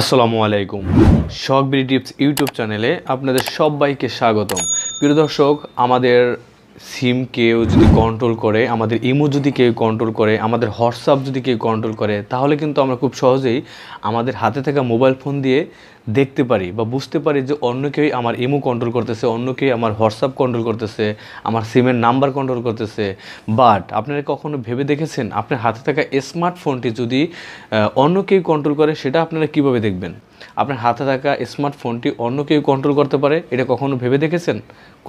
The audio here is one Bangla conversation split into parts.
আসসালামু আলাইকুম শখ বিডি টিপস ইউটিউব চ্যানেলে আপনাদের সবাইকে স্বাগতম প্রিয় দর্শক আমাদের সিম কেউ যদি কন্ট্রোল করে আমাদের ইমো যদি কেউ কন্ট্রোল করে আমাদের হোয়াটসঅ্যাপ যদি কেউ কন্ট্রোল করে তাহলে কিন্তু আমরা খুব সহজেই আমাদের হাতে থাকা মোবাইল ফোন দিয়ে দেখতে পারি বা বুঝতে পারি যে অন্য কেউ আমার ইমো কন্ট্রোল করতেছে অন্য কেউ আমার হোয়াটসঅ্যাপ কন্ট্রোল করতেছে আমার সিমের নাম্বার কন্ট্রোল করতেছে বাট আপনারা কখনো ভেবে দেখেছেন আপনার হাতে থাকা স্মার্টফোনটি যদি অন্য কেউ কন্ট্রোল করে সেটা আপনারা কীভাবে দেখবেন আপনার হাতে থাকা স্মার্টফোনটি অন্য কেউ কন্ট্রোল করতে পারে এটা কখনো ভেবে দেখেছেন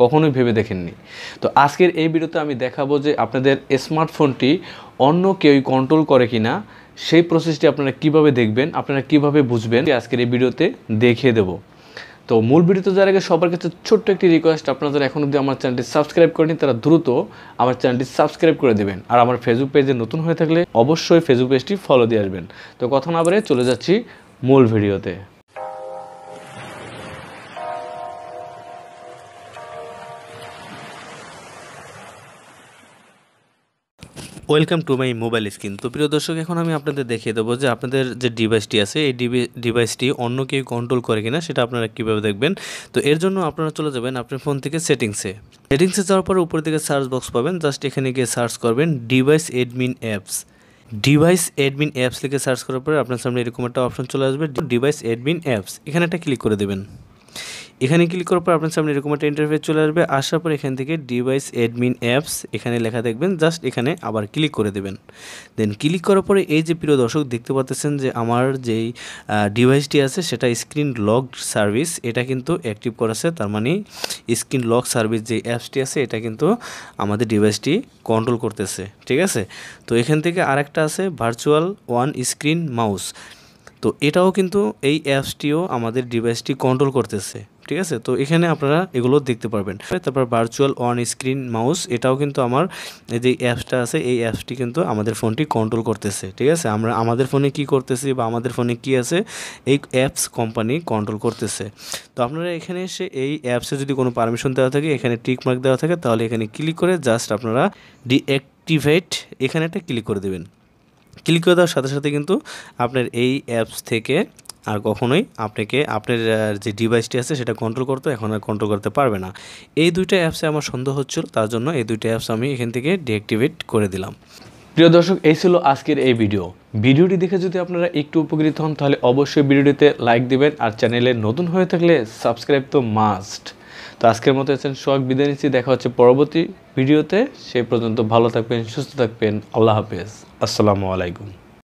কখনোই ভেবে দেখেননি তো আজকের এই ভিডিওতে আমি দেখাবো যে আপনাদের স্মার্টফোনটি অন্য কেউই কন্ট্রোল করে কি না সেই প্রসেসটি আপনারা কিভাবে দেখবেন আপনারা কিভাবে বুঝবেন আজকের এই ভিডিওতে দেখিয়ে দেবো তো মূল ভিডিওতে যার আগে সবার কাছে ছোট্ট একটি রিকোয়েস্ট আপনারা যারা এখন অবধি আমার চ্যানেলটি সাবস্ক্রাইব করেনি তারা দ্রুত আমার চ্যানেলটি সাবস্ক্রাইব করে দেবেন আর আমার ফেসবুক পেজে নতুন হয়ে থাকলে অবশ্যই ফেসবুক পেজটি ফলো দিয়ে আসবেন তো কথা না বলে চলে যাচ্ছি মূল ভিডিওতে welcome to my mobile screen তো প্রিয় দর্শক এখন আমি আপনাদের দেখিয়ে দেবো যে আপনাদের যে ডিভাইসটি আছে এই ডিভাইসটি অন্য কেউ কন্ট্রোল করে কিনা সেটা আপনারা কীভাবে দেখবেন তো এর জন্য আপনারা চলে যাবেন আপনার ফোন থেকে সেটিংসে সেটিংসে যাওয়ার পর উপর থেকে সার্চ বক্স পাবেন জাস্ট এখানে গিয়ে সার্চ করবেন device admin apps device admin apps লিখে সার্চ করার পরে আপনার সামনে এরকম একটা অপশন চলে আসবে ডিভাইস অ্যাডমিন অ্যাপস এখানে একটা ক্লিক করে দেবেন এখানে ক্লিক করার পর আপনার সামনে এরকম একটা ইন্টারফেস চলে আসবে আসার পর এখান থেকে ডিভাইস অ্যাডমিন অ্যাপস এখানে লেখা দেখবেন জাস্ট এখানে আবার ক্লিক করে দেবেন দেন ক্লিক করার পরে এই যে প্রিয় দর্শক দেখতে পাচ্ছেন যে আমার যেই ডিভাইসটি আছে সেটা স্ক্রিন লক সার্ভিস এটা কিন্তু অ্যাক্টিভ করেছে তার মানে স্ক্রিন লক সার্ভিস যে অ্যাপসটি আছে এটা কিন্তু আমাদের ডিভাইসটি কন্ট্রোল করতেছে ঠিক আছে তো এখান থেকে আরেকটা আছে ভার্চুয়াল ওয়ান স্ক্রিন মাউস তো এটাও কিন্তু এই অ্যাপসটিও আমাদের ডিভাইসটি কন্ট্রোল করতেছে ঠিক আছে তো এখানে আপনারা এগুলো দেখতে পারবেন তারপর ভার্চুয়াল অন স্ক্রিন মাউস এটাও কিন্তু আমার যে অ্যাপসটা আছে এই অ্যাপসটি কিন্তু আমাদের ফোনটি কন্ট্রোল করতেছে ঠিক আছে আমরা আমাদের ফোনে কি করতেছি বা আমাদের ফোনে কি আছে এই অ্যাপস কোম্পানি কন্ট্রোল করতেছে তো আপনারা এখানে এসে এই অ্যাপসে যদি কোনো পারমিশন দেওয়া থাকে এখানে টিক মার্ক দেওয়া থাকে তাহলে এখানে ক্লিক করে জাস্ট আপনারা ডিঅ্যাক্টিভেট এখানে একটা ক্লিক করে দেবেন ক্লিক করে দেওয়ার সাথে সাথে কিন্তু আপনার এই অ্যাপস থেকে আর কখনোই আপনাকে আপনার যে ডিভাইসটি আছে সেটা কন্ট্রোল করতে এখন আর কন্ট্রোল করতে পারবে না এই দুইটা অ্যাপসে আমার সন্দেহ হচ্ছিল তার জন্য এই দুইটা অ্যাপস আমি এখান থেকে ডিঅ্যাক্টিভেট করে দিলাম প্রিয় দর্শক এই ছিল আজকের এই ভিডিও ভিডিওটি দেখে যদি আপনারা একটু উপকৃত হন তাহলে অবশ্যই ভিডিওটিতে লাইক দিবেন আর চ্যানেলে নতুন হয়ে থাকলে সাবস্ক্রাইব তো মাস্ট তো আজকের মতো আছেন সোহাগ বিদায় নিচ্ছি দেখা হচ্ছে পরবর্তী ভিডিওতে সেই পর্যন্ত ভালো থাকবেন সুস্থ থাকবেন আল্লাহ হাফেজ আসসালামু আলাইকুম